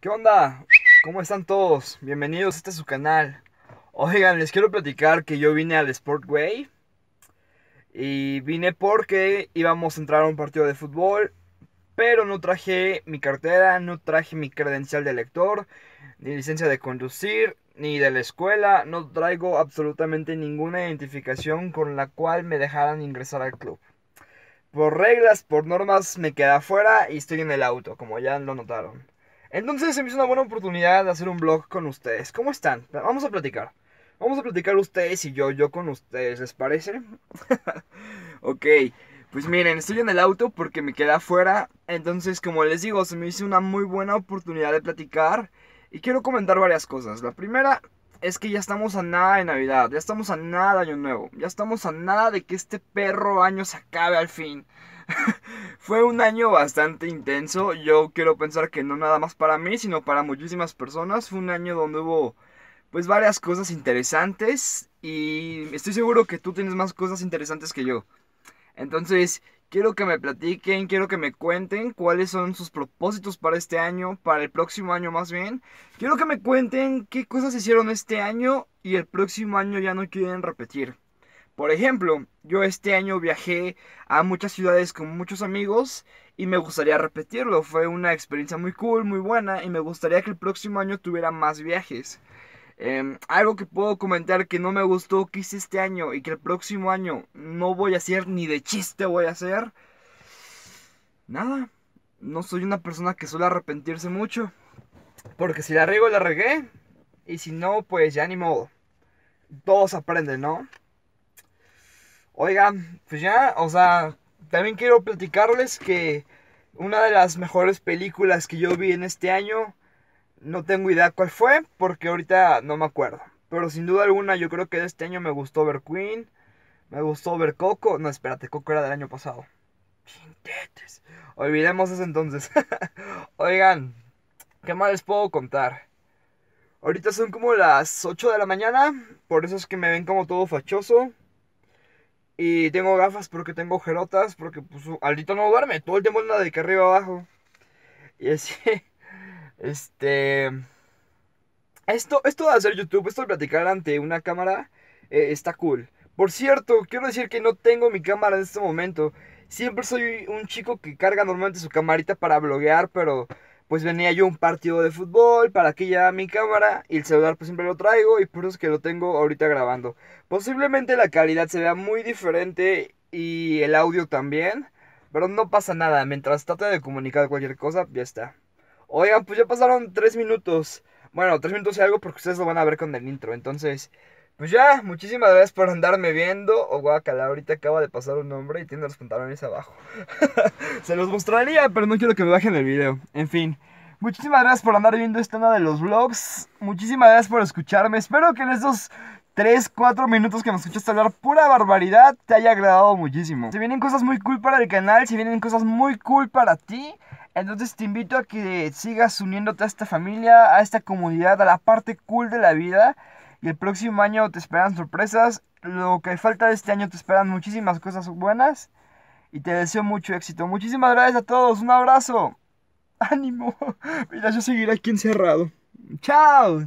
¿Qué onda? ¿Cómo están todos? Bienvenidos a este su canal. Oigan, les quiero platicar que yo vine al Sportway. Y vine porque íbamos a entrar a un partido de fútbol. Pero no traje mi cartera, no traje mi credencial de lector, ni licencia de conducir, ni de la escuela. No traigo absolutamente ninguna identificación con la cual me dejaran ingresar al club. Por reglas, por normas, me quedé afuera y estoy en el auto, como ya lo notaron. Entonces se me hizo una buena oportunidad de hacer un blog con ustedes. ¿Cómo están? Vamos a platicar. Vamos a platicar ustedes y yo, yo con ustedes, ¿les parece? ok, pues miren, estoy en el auto porque me queda afuera. Entonces, como les digo, se me hizo una muy buena oportunidad de platicar. Y quiero comentar varias cosas. La primera es que ya estamos a nada de Navidad, ya estamos a nada de Año Nuevo, ya estamos a nada de que este perro año se acabe al fin. Fue un año bastante intenso, yo quiero pensar que no nada más para mí, sino para muchísimas personas. Fue un año donde hubo pues varias cosas interesantes y estoy seguro que tú tienes más cosas interesantes que yo. Entonces, Quiero que me platiquen, quiero que me cuenten cuáles son sus propósitos para este año, para el próximo año más bien. Quiero que me cuenten qué cosas hicieron este año y el próximo año ya no quieren repetir. Por ejemplo, yo este año viajé a muchas ciudades con muchos amigos y me gustaría repetirlo. Fue una experiencia muy cool, muy buena y me gustaría que el próximo año tuviera más viajes. Em, algo que puedo comentar que no me gustó que hice este año y que el próximo año no voy a hacer ni de chiste voy a hacer. Nada. No soy una persona que suele arrepentirse mucho. Porque si la riego, la regué. Y si no, pues ya ni modo. Todos aprenden, ¿no? Oigan, pues ya, o sea, también quiero platicarles que una de las mejores películas que yo vi en este año no tengo idea cuál fue, porque ahorita no me acuerdo. Pero sin duda alguna, yo creo que de este año me gustó ver Queen. Me gustó ver Coco. No, espérate, Coco era del año pasado. Pintetes Olvidemos eso entonces. Oigan, ¿qué más les puedo contar? Ahorita son como las 8 de la mañana. Por eso es que me ven como todo fachoso. Y tengo gafas porque tengo ojerotas. Porque pues Aldito no duerme. Todo el tiempo de que arriba abajo. Y así. Este. Esto, esto de hacer YouTube, esto de platicar ante una cámara, eh, está cool. Por cierto, quiero decir que no tengo mi cámara en este momento. Siempre soy un chico que carga normalmente su camarita para bloguear, pero pues venía yo a un partido de fútbol, para que ya mi cámara y el celular pues siempre lo traigo y por eso es que lo tengo ahorita grabando. Posiblemente la calidad se vea muy diferente y el audio también, pero no pasa nada, mientras trate de comunicar cualquier cosa, ya está. Oigan, pues ya pasaron 3 minutos. Bueno, 3 minutos y algo porque ustedes lo van a ver con el intro. Entonces, pues ya, muchísimas gracias por andarme viendo. O oh, guacala, ahorita acaba de pasar un hombre y tiene los pantalones abajo. Se los mostraría, pero no quiero que me bajen el video. En fin. Muchísimas gracias por andar viendo esta onda de los vlogs. Muchísimas gracias por escucharme. Espero que en estos 3, 4 minutos que me escuchaste hablar pura barbaridad, te haya agradado muchísimo. Se vienen cosas muy cool para el canal, se vienen cosas muy cool para ti. Entonces te invito a que sigas uniéndote a esta familia, a esta comunidad, a la parte cool de la vida. Y el próximo año te esperan sorpresas. Lo que falta de este año te esperan muchísimas cosas buenas. Y te deseo mucho éxito. Muchísimas gracias a todos. Un abrazo. Ánimo. Mira, yo seguiré aquí encerrado. Chao.